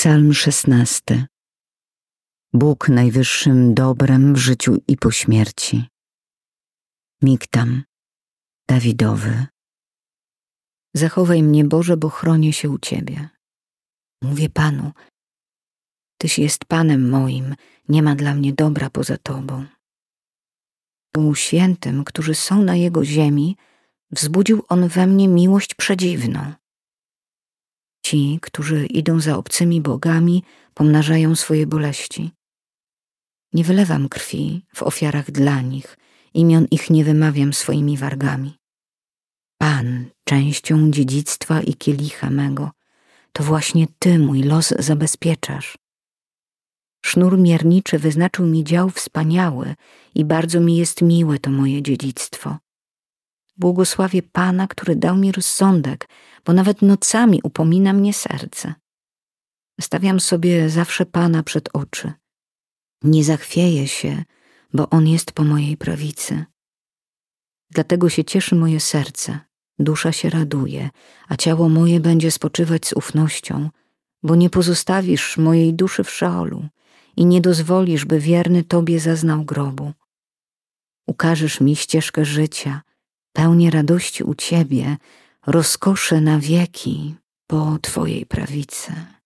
Psalm 16. Bóg najwyższym dobrem w życiu i po śmierci. Migtam, Dawidowy. Zachowaj mnie, Boże, bo chronię się u Ciebie. Mówię Panu, Tyś jest Panem moim, nie ma dla mnie dobra poza Tobą. U świętym, którzy są na Jego ziemi, wzbudził On we mnie miłość przedziwną. Ci, którzy idą za obcymi bogami, pomnażają swoje boleści. Nie wylewam krwi w ofiarach dla nich, imion ich nie wymawiam swoimi wargami. Pan, częścią dziedzictwa i kielicha mego, to właśnie Ty mój los zabezpieczasz. Sznur mierniczy wyznaczył mi dział wspaniały i bardzo mi jest miłe to moje dziedzictwo. Błogosławię Pana, który dał mi rozsądek, bo nawet nocami upomina mnie serce. Stawiam sobie zawsze Pana przed oczy. Nie zachwieję się, bo On jest po mojej prawicy. Dlatego się cieszy moje serce, dusza się raduje, a ciało moje będzie spoczywać z ufnością, bo nie pozostawisz mojej duszy w szaolu i nie dozwolisz, by wierny Tobie zaznał grobu. Ukażesz mi ścieżkę życia, pełnie radości u Ciebie, rozkoszy na wieki po Twojej prawicy.